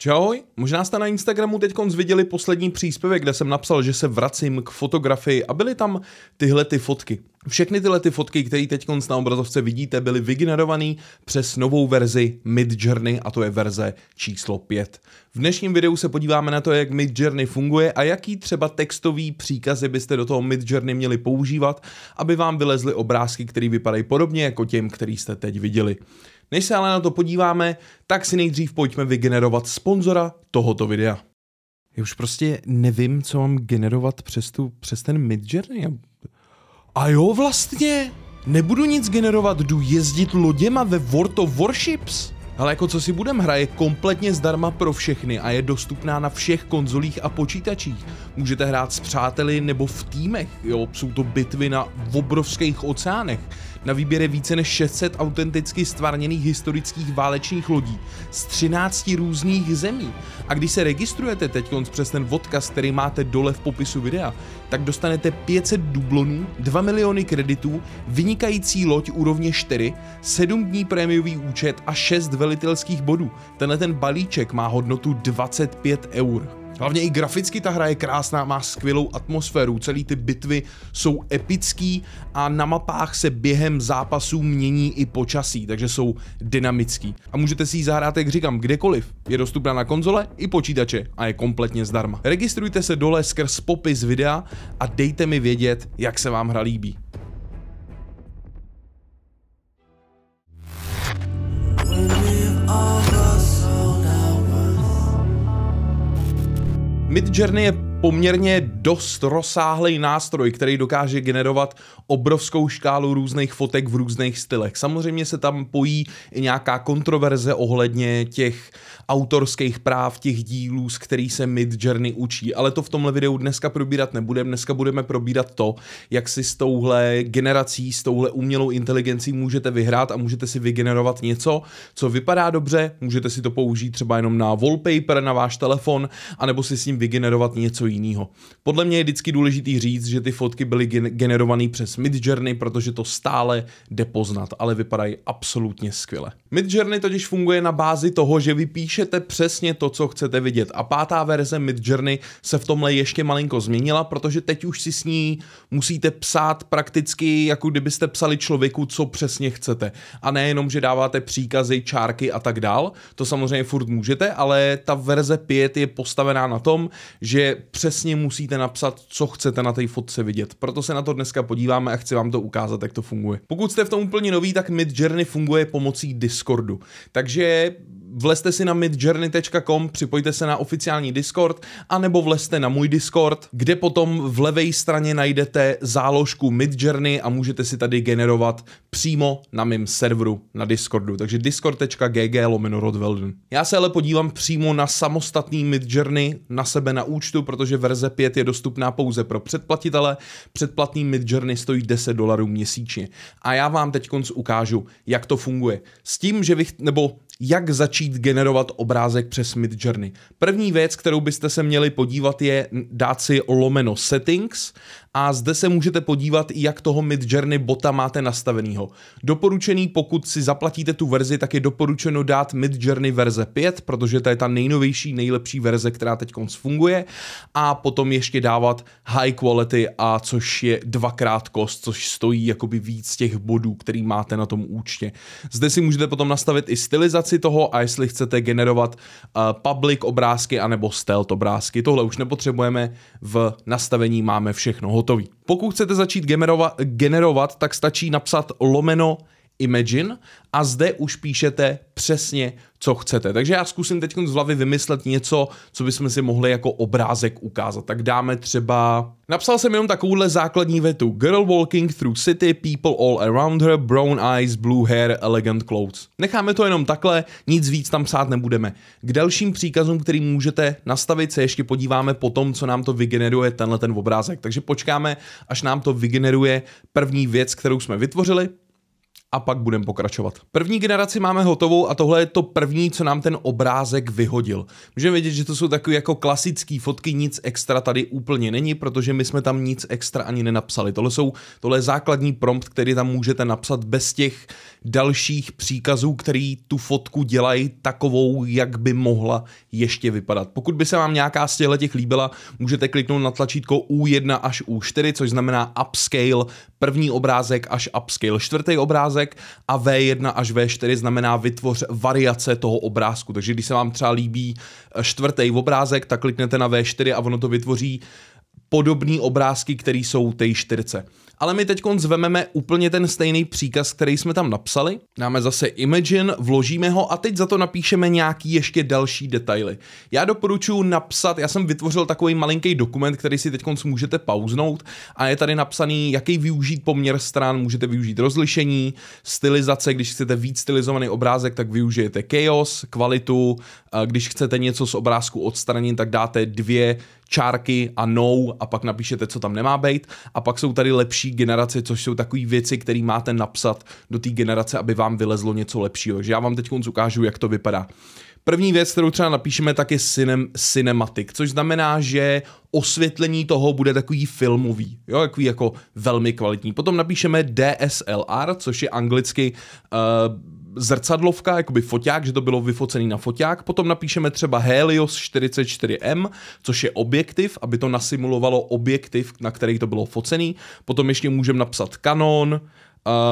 Čau, možná jste na Instagramu teď viděli poslední příspěvek, kde jsem napsal, že se vracím k fotografii a byly tam tyhle ty fotky. Všechny tyhle ty fotky, které teď na obrazovce vidíte, byly vygenerované přes novou verzi Midjourney a to je verze číslo 5. V dnešním videu se podíváme na to, jak Midjourney funguje a jaký třeba textový příkazy byste do toho Midjourney měli používat, aby vám vylezly obrázky, které vypadají podobně jako těm, který jste teď viděli. Než se ale na to podíváme, tak si nejdřív pojďme vygenerovat sponzora tohoto videa. Já už prostě nevím, co mám generovat přes, tu, přes ten Midjourney. A jo, vlastně, nebudu nic generovat, jdu jezdit loděma ve World of Warships. Ale jako co si budem, hra je kompletně zdarma pro všechny a je dostupná na všech konzolích a počítačích. Můžete hrát s přáteli nebo v týmech, jo, jsou to bitvy na obrovských oceánech na výběr je více než 600 autenticky stvárněných historických válečných lodí z 13 různých zemí. A když se registrujete teď přes ten odkaz, který máte dole v popisu videa, tak dostanete 500 dublonů, 2 miliony kreditů, vynikající loď úrovně 4, 7 dní prémiový účet a 6 velitelských bodů. Tenhle ten balíček má hodnotu 25 eur. Hlavně i graficky ta hra je krásná, má skvělou atmosféru, celý ty bitvy jsou epický a na mapách se během zápasů mění i počasí, takže jsou dynamický. A můžete si ji zahrát, jak říkám, kdekoliv. Je dostupná na konzole i počítače a je kompletně zdarma. Registrujte se dole skrz popis videa a dejte mi vědět, jak se vám hra líbí. When all Midjourney poměrně dost rozsáhlý nástroj, který dokáže generovat obrovskou škálu různých fotek v různých stylech. Samozřejmě se tam pojí i nějaká kontroverze ohledně těch autorských práv těch dílů, z kterých se Mid Journey učí, ale to v tomhle videu dneska probírat nebudeme. Dneska budeme probírat to, jak si s touhle generací, s touhle umělou inteligencí můžete vyhrát a můžete si vygenerovat něco, co vypadá dobře, můžete si to použít třeba jenom na wallpaper, na váš telefon, anebo si s ním vygenerovat něco jiného. Podle mě je vždycky důležitý říct, že ty fotky byly generované přes Midjourney, protože to stále jde poznat, ale vypadají absolutně skvěle. Midjourney totiž funguje na bázi toho, že vypíšete přesně to, co chcete vidět a pátá verze Midjourney se v tomhle ještě malinko změnila, protože teď už si s ní musíte psát prakticky, jako kdybyste psali člověku, co přesně chcete. A nejenom, že dáváte příkazy, čárky a tak dál, to samozřejmě furt můžete, ale ta verze 5 je postavená na tom, že přesně musíte napsat, co chcete na té fotce vidět. Proto se na to dneska podíváme a chci vám to ukázat, jak to funguje. Pokud jste v tom úplně nový, tak Journey funguje pomocí Discordu. Takže vlezte si na midjourney.com, připojte se na oficiální Discord, anebo vlezte na můj Discord, kde potom v levé straně najdete záložku Midjourney a můžete si tady generovat přímo na mém serveru na Discordu. Takže discord.gg lomeno Rodvelden. Já se ale podívám přímo na samostatný Midjourney na sebe na účtu, protože verze 5 je dostupná pouze pro předplatitele. Předplatný Midjourney stojí 10 dolarů měsíčně. A já vám teď ukážu, jak to funguje. S tím, že vy, nebo jak začít generovat obrázek přes Midjourney. První věc, kterou byste se měli podívat, je dát si lomeno settings a zde se můžete podívat, jak toho Midjourney bota máte nastavenýho. Doporučený, pokud si zaplatíte tu verzi, tak je doporučeno dát Midjourney verze 5, protože to je ta nejnovější, nejlepší verze, která teď funguje a potom ještě dávat high quality a což je dvakrát kost, což stojí jakoby víc těch bodů, který máte na tom účtě. Zde si můžete potom nastavit i stylizaci toho a jestli chcete generovat eh, public obrázky anebo stealth obrázky. Tohle už nepotřebujeme, v nastavení máme všechno hotový. Pokud chcete začít generova- generovat tak stačí napsat lomeno Imagine a zde už píšete přesně, co chcete. Takže já zkusím teď z hlavy vymyslet něco, co bychom si mohli jako obrázek ukázat. Tak dáme třeba... Napsal jsem jenom takovouhle základní větu. Girl walking through city, people all around her, brown eyes, blue hair, elegant clothes. Necháme to jenom takhle, nic víc tam psát nebudeme. K dalším příkazům, který můžete nastavit, se ještě podíváme po tom, co nám to vygeneruje tenhle ten obrázek. Takže počkáme, až nám to vygeneruje první věc, kterou jsme vytvořili, a pak budeme pokračovat. První generaci máme hotovou a tohle je to první, co nám ten obrázek vyhodil. Můžeme vidět, že to jsou takové jako klasické fotky, nic extra tady úplně není, protože my jsme tam nic extra ani nenapsali. Tohle, jsou, tohle je základní prompt, který tam můžete napsat bez těch dalších příkazů, který tu fotku dělají takovou, jak by mohla ještě vypadat. Pokud by se vám nějaká z těchto těch líbila, můžete kliknout na tlačítko U1 až U4, což znamená upscale První obrázek až upscale čtvrtý obrázek a V1 až V4 znamená vytvoř variace toho obrázku. Takže když se vám třeba líbí eh, čtvrtý obrázek, tak kliknete na V4 a ono to vytvoří podobné obrázky, které jsou té čtyřce. Ale my teď zvememe úplně ten stejný příkaz, který jsme tam napsali. Dáme zase Imagine, vložíme ho a teď za to napíšeme nějaký ještě další detaily. Já doporučuji napsat, já jsem vytvořil takový malinký dokument, který si teď můžete pauznout a je tady napsaný, jaký využít poměr stran, můžete využít rozlišení, stylizace, když chcete víc stylizovaný obrázek, tak využijete chaos, kvalitu, když chcete něco z obrázku odstranit, tak dáte dvě čárky a no a pak napíšete, co tam nemá být. A pak jsou tady lepší generace, což jsou takové věci, které máte napsat do té generace, aby vám vylezlo něco lepšího. Že já vám teď ukážu, jak to vypadá. První věc, kterou třeba napíšeme, tak je cinem, cinematic, což znamená, že osvětlení toho bude takový filmový, jo, takový jako velmi kvalitní. Potom napíšeme DSLR, což je anglicky uh, zrcadlovka, jakoby foťák, že to bylo vyfocený na foťák. Potom napíšeme třeba Helios 44M, což je objektiv, aby to nasimulovalo objektiv, na který to bylo focený. Potom ještě můžeme napsat kanon,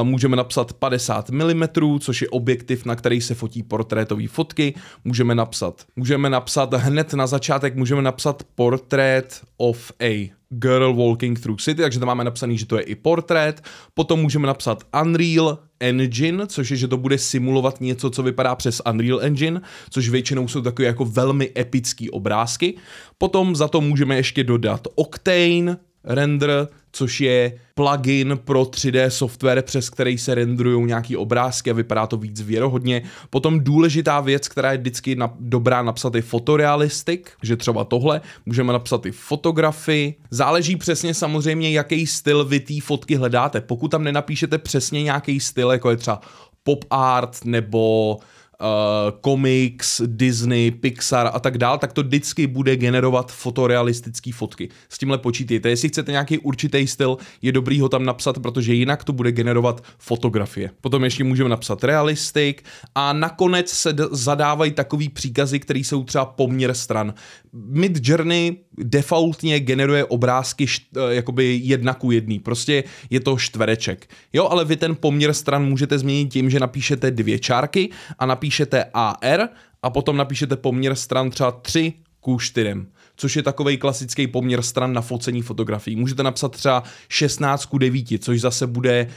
můžeme napsat 50 mm, což je objektiv, na který se fotí portrétové fotky. Můžeme napsat, můžeme napsat hned na začátek, můžeme napsat portrait of a Girl Walking Through City, takže tam máme napsaný, že to je i portrét. Potom můžeme napsat Unreal Engine, což je, že to bude simulovat něco, co vypadá přes Unreal Engine, což většinou jsou takové jako velmi epické obrázky. Potom za to můžeme ještě dodat Octane, Render, což je plugin pro 3D software, přes který se renderují nějaký obrázky a vypadá to víc věrohodně. Potom důležitá věc, která je vždycky na, dobrá napsat i fotorealistik, že třeba tohle, můžeme napsat i fotografii. Záleží přesně samozřejmě, jaký styl vy té fotky hledáte. Pokud tam nenapíšete přesně nějaký styl, jako je třeba pop art nebo Eh, komiks, Disney, Pixar a tak dál, tak to vždycky bude generovat fotorealistické fotky. S tímhle počítejte. Jestli chcete nějaký určitý styl, je dobrý ho tam napsat, protože jinak to bude generovat fotografie. Potom ještě můžeme napsat realistic a nakonec se zadávají takový příkazy, které jsou třeba poměr stran. Mid Journey defaultně generuje obrázky eh, jakoby jedna ku jedný. Prostě je to čtvereček. Jo, ale vy ten poměr stran můžete změnit tím, že napíšete dvě čárky a napíšete napíšete AR a potom napíšete poměr stran třeba 3 ku 4, což je takový klasický poměr stran na focení fotografií. Můžete napsat třeba 16 ku 9, což zase bude eh,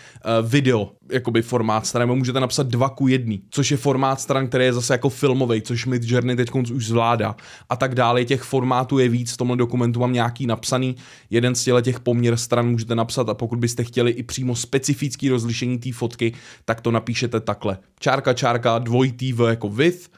video, jakoby formát stran, nebo můžete napsat 2 ku 1, což je formát stran, který je zase jako filmový, což Mid Journey teď už zvládá. A tak dále, těch formátů je víc, v tomhle dokumentu mám nějaký napsaný, jeden z těch poměr stran můžete napsat a pokud byste chtěli i přímo specifický rozlišení té fotky, tak to napíšete takhle. Čárka, čárka, dvojitý V jako width,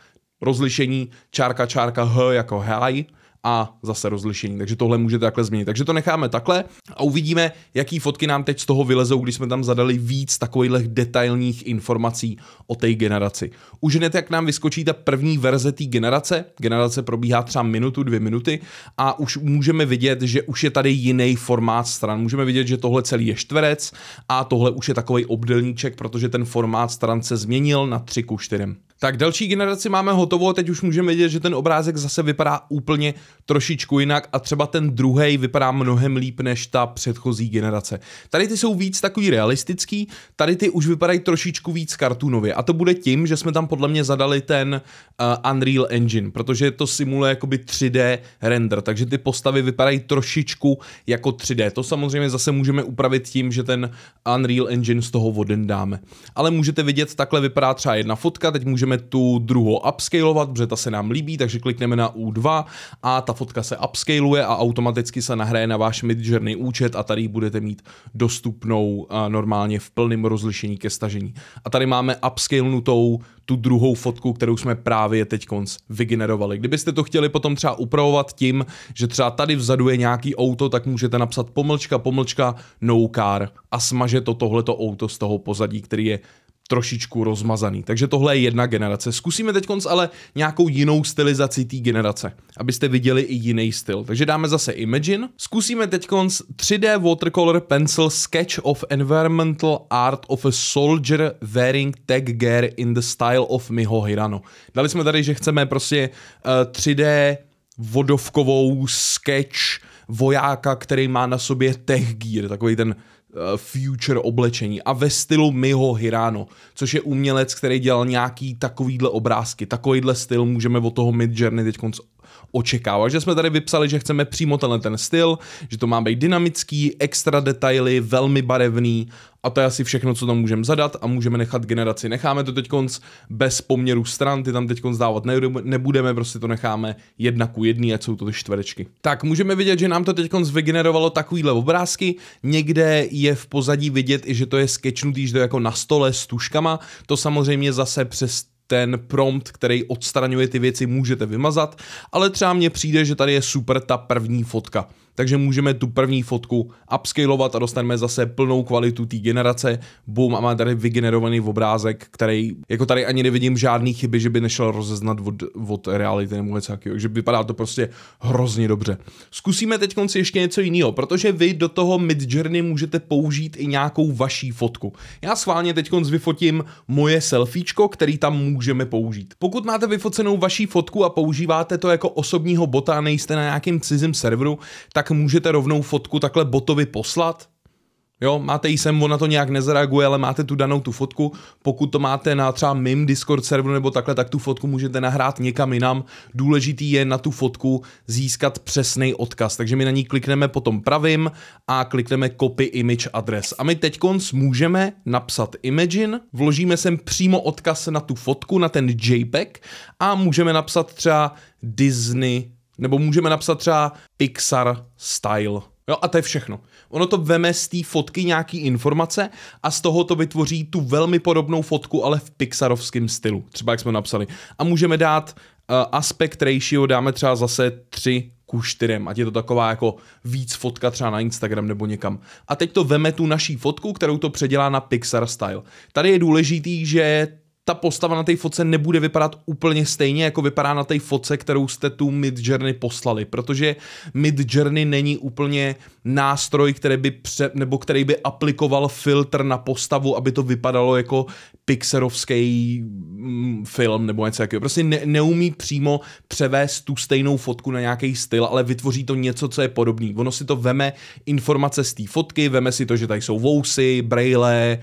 rozlišení čárka čárka h jako high a zase rozlišení. Takže tohle můžete takhle změnit. Takže to necháme takhle a uvidíme, jaký fotky nám teď z toho vylezou, když jsme tam zadali víc takových detailních informací o té generaci. Už hned, jak nám vyskočí ta první verze té generace, generace probíhá třeba minutu, dvě minuty a už můžeme vidět, že už je tady jiný formát stran. Můžeme vidět, že tohle celý je čtverec a tohle už je takový obdelníček, protože ten formát stran se změnil na 3 ku 4. Tak další generaci máme hotovo teď už můžeme vidět, že ten obrázek zase vypadá úplně trošičku jinak a třeba ten druhý vypadá mnohem líp než ta předchozí generace. Tady ty jsou víc takový realistický, tady ty už vypadají trošičku víc kartunově a to bude tím, že jsme tam podle mě zadali ten uh, Unreal Engine, protože to simuluje jakoby 3D render, takže ty postavy vypadají trošičku jako 3D. To samozřejmě zase můžeme upravit tím, že ten Unreal Engine z toho voden dáme. Ale můžete vidět, takhle vypadá třeba jedna fotka, teď můžeme můžeme tu druhou upscalovat, protože ta se nám líbí, takže klikneme na U2 a ta fotka se upscaluje a automaticky se nahraje na váš Midjourney účet a tady budete mít dostupnou normálně v plném rozlišení ke stažení. A tady máme upscalenutou tu druhou fotku, kterou jsme právě teď konc vygenerovali. Kdybyste to chtěli potom třeba upravovat tím, že třeba tady vzadu je nějaký auto, tak můžete napsat pomlčka, pomlčka, no car a smaže to tohleto auto z toho pozadí, který je trošičku rozmazaný. Takže tohle je jedna generace. Zkusíme teď konc, ale nějakou jinou stylizaci té generace, abyste viděli i jiný styl. Takže dáme zase Imagine. Zkusíme teď konc 3D Watercolor Pencil Sketch of Environmental Art of a Soldier Wearing Tech Gear in the Style of Miho Hirano. Dali jsme tady, že chceme prostě uh, eh, 3D vodovkovou sketch vojáka, který má na sobě tech gear, takový ten Eh, future oblečení a ve stylu Miho Hirano, což je umělec, který dělal nějaký takovýhle obrázky. Takovýhle styl můžeme od toho Mid Journey teď očekával, že jsme tady vypsali, že chceme přímo tenhle ten styl, že to má být dynamický, extra detaily, velmi barevný a to je asi všechno, co tam můžeme zadat a můžeme nechat generaci. Necháme to teď bez poměru stran, ty tam teď dávat nebudeme, prostě to necháme jedna ku jedný, ať jsou to ty čtverečky. Tak můžeme vidět, že nám to teď vygenerovalo takovýhle obrázky, někde je v pozadí vidět i, že to je sketchnutý, že to je jako na stole s tuškama, to samozřejmě zase přes ten prompt, který odstraňuje ty věci, můžete vymazat, ale třeba mně přijde, že tady je super ta první fotka takže můžeme tu první fotku upscalovat a dostaneme zase plnou kvalitu té generace. Boom, a má tady vygenerovaný obrázek, který, jako tady ani nevidím žádný chyby, že by nešel rozeznat od, od reality nebo něco takového, že vypadá to prostě hrozně dobře. Zkusíme teď konci ještě něco jiného, protože vy do toho Midjourney můžete použít i nějakou vaší fotku. Já schválně teď vyfotím moje selfiečko, který tam můžeme použít. Pokud máte vyfocenou vaší fotku a používáte to jako osobního bota a nejste na nějakém cizím serveru, tak tak můžete rovnou fotku takhle botovi poslat. Jo, máte ji sem, ona to nějak nezareaguje, ale máte tu danou tu fotku. Pokud to máte na třeba mým Discord serveru nebo takhle, tak tu fotku můžete nahrát někam jinam. Důležitý je na tu fotku získat přesný odkaz. Takže my na ní klikneme potom pravým a klikneme copy image address. A my teď můžeme napsat imagine, vložíme sem přímo odkaz na tu fotku, na ten JPEG a můžeme napsat třeba Disney nebo můžeme napsat třeba Pixar style. Jo, a to je všechno. Ono to veme z té fotky nějaký informace a z toho to vytvoří tu velmi podobnou fotku, ale v pixarovském stylu, třeba jak jsme napsali. A můžeme dát uh, eh, aspect ratio, dáme třeba zase 3 ku 4, ať je to taková jako víc fotka třeba na Instagram nebo někam. A teď to veme tu naší fotku, kterou to předělá na Pixar style. Tady je důležitý, že ta postava na té fotce nebude vypadat úplně stejně, jako vypadá na té fotce, kterou jste tu Mid Journey poslali, protože Mid Journey není úplně nástroj, který by, pře- nebo který by aplikoval filtr na postavu, aby to vypadalo jako pixerovský mm, film nebo něco takového. Prostě ne- neumí přímo převést tu stejnou fotku na nějaký styl, ale vytvoří to něco, co je podobný. Ono si to veme informace z té fotky, veme si to, že tady jsou vousy, brejle,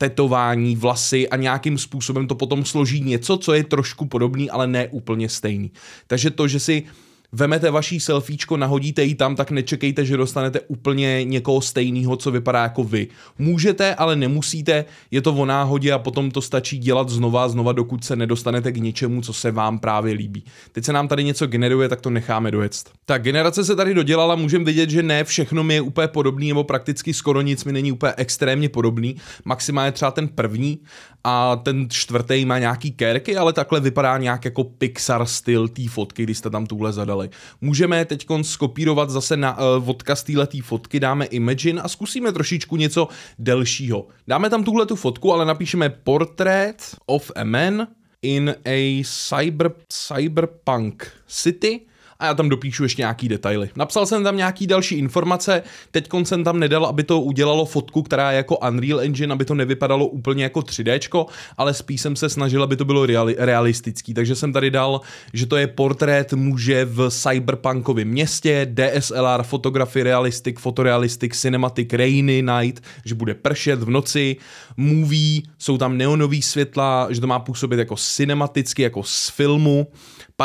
tetování, vlasy a nějakým způsobem to potom složí něco, co je trošku podobný, ale ne úplně stejný. Takže to, že si vemete vaší selfiečko, nahodíte ji tam, tak nečekejte, že dostanete úplně někoho stejného, co vypadá jako vy. Můžete, ale nemusíte, je to o náhodě a potom to stačí dělat znova a znova, dokud se nedostanete k něčemu, co se vám právě líbí. Teď se nám tady něco generuje, tak to necháme dojet. Tak generace se tady dodělala, můžeme vidět, že ne všechno mi je úplně podobný, nebo prakticky skoro nic mi není úplně extrémně podobný. Maximálně třeba ten první a ten čtvrtý má nějaký kerky, ale takhle vypadá nějak jako Pixar styl té fotky, když jste tam tuhle zadali ukázali. Můžeme teď skopírovat zase na uh, eh, odkaz této fotky, dáme Imagine a zkusíme trošičku něco delšího. Dáme tam tuhle tu fotku, ale napíšeme Portrait of a Man in a cyber, Cyberpunk City a já tam dopíšu ještě nějaký detaily. Napsal jsem tam nějaký další informace, teď jsem tam nedal, aby to udělalo fotku, která je jako Unreal Engine, aby to nevypadalo úplně jako 3D, ale spíš jsem se snažil, aby to bylo reali- realistický. Takže jsem tady dal, že to je portrét muže v cyberpunkovém městě, DSLR, fotografii realistic, fotorealistic, cinematic, rainy night, že bude pršet v noci, movie, jsou tam neonový světla, že to má působit jako cinematicky, jako z filmu.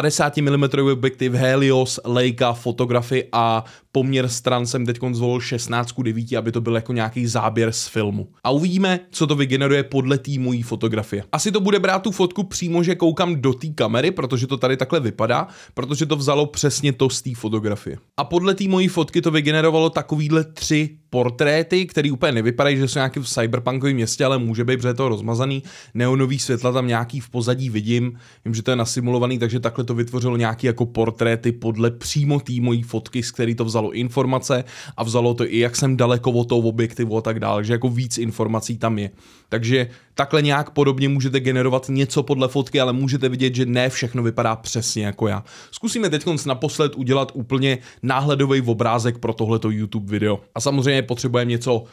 50 mm objektiv Helios, Leica, fotografy a poměr stran jsem teď zvolil 16 k 9, aby to byl jako nějaký záběr z filmu. A uvidíme, co to vygeneruje podle té mojí fotografie. Asi to bude brát tu fotku přímo, že koukám do té kamery, protože to tady takhle vypadá, protože to vzalo přesně to z té fotografie. A podle té mojí fotky to vygenerovalo takovýhle tři portréty, které úplně nevypadají, že jsou nějaký v cyberpunkovém městě, ale může být, protože to rozmazaný. Neonový světla tam nějaký v pozadí vidím. Vím, že to je nasimulovaný, takže takhle to vytvořilo nějaký jako portréty podle přímo té mojí fotky, z který to vzalo informace a vzalo to i jak jsem daleko od toho objektivu a tak dále, že jako víc informací tam je. Takže takhle nějak podobně můžete generovat něco podle fotky, ale můžete vidět, že ne všechno vypadá přesně jako já. Zkusíme teď naposled udělat úplně náhledový obrázek pro tohleto YouTube video. A samozřejmě potřebujeme něco uh,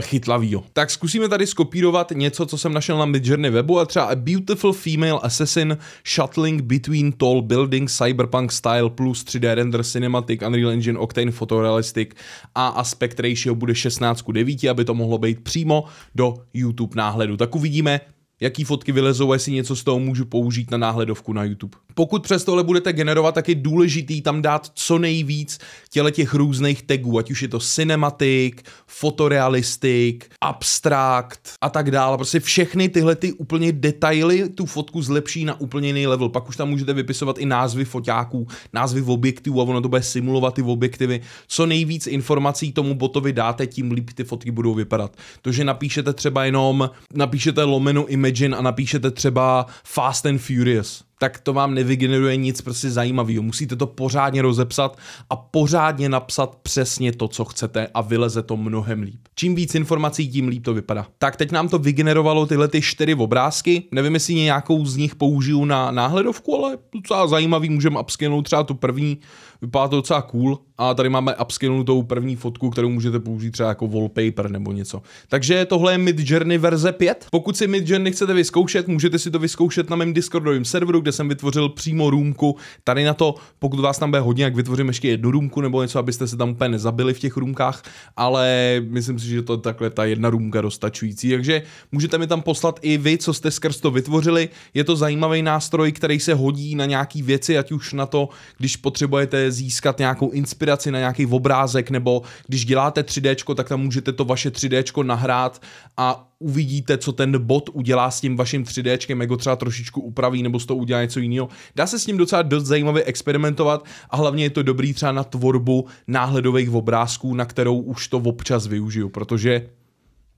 chytlavýho. Tak zkusíme tady skopírovat něco, co jsem našel na Midjourney webu a třeba A Beautiful Female Assassin Shuttling Between Tall Buildings Cyberpunk Style plus 3D Render Cinematic Unreal Engine Octane Photorealistic a aspect ratio bude 16 9, aby to mohlo být přímo do YouTube náhledu. Tak uvidíme, jaký fotky vylezou, jestli něco z toho můžu použít na náhledovku na YouTube. Pokud přes tohle budete generovat, tak je důležitý tam dát co nejvíc těle těch různých tagů, ať už je to cinematik, fotorealistik, abstrakt a tak dále. Prostě všechny tyhle ty úplně detaily tu fotku zlepší na úplně jiný level. Pak už tam můžete vypisovat i názvy foťáků, názvy objektivů, a ono to bude simulovat ty objektivy. Co nejvíc informací tomu botovi dáte, tím líp ty fotky budou vypadat. To, že napíšete třeba jenom, napíšete lomenu image Imagine a napíšete třeba Fast and Furious, tak to vám nevygeneruje nic prostě zajímavého. Musíte to pořádně rozepsat a pořádně napsat přesně to, co chcete a vyleze to mnohem líp. Čím víc informací, tím líp to vypadá. Tak teď nám to vygenerovalo tyhle ty čtyři obrázky. Nevím, jestli nějakou z nich použiju na náhledovku, ale docela zajímavý, můžeme upskinout třeba tu první. Vypadá to docela cool a tady máme upskillnutou první fotku, kterou můžete použít třeba jako wallpaper nebo něco. Takže tohle je Journey verze 5. Pokud si Journey chcete vyzkoušet, můžete si to vyzkoušet na mém Discordovém serveru, kde jsem vytvořil přímo roomku. Tady na to, pokud vás tam bude hodně, jak vytvořím ještě jednu roomku nebo něco, abyste se tam úplně nezabili v těch růmkách, ale myslím si, že to je takhle ta jedna roomka dostačující. Takže můžete mi tam poslat i vy, co jste skrz to vytvořili. Je to zajímavý nástroj, který se hodí na nějaký věci, ať už na to, když potřebujete získat nějakou inspiraci inspiraci na nějaký obrázek, nebo když děláte 3D, tak tam můžete to vaše 3D nahrát a uvidíte, co ten bot udělá s tím vaším 3D, jak ho třeba trošičku upraví nebo z toho udělá něco jiného. Dá se s ním docela dost zajímavě experimentovat a hlavně je to dobrý třeba na tvorbu náhledových obrázků, na kterou už to občas využiju, protože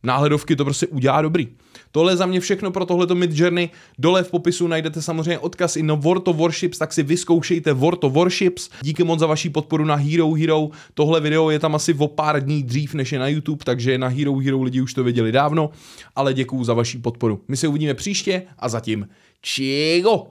náhledovky to prostě udělá dobrý. Tohle za mě všechno pro tohleto Midjourney. Dole v popisu najdete samozřejmě odkaz i na World of Warships, tak si vyzkoušejte World of Warships. Díky moc za vaši podporu na Hero Hero. Tohle video je tam asi o pár dní dřív, než je na YouTube, takže na Hero Hero lidi už to věděli dávno, ale děkuju za vaši podporu. My se uvidíme příště a zatím čigo!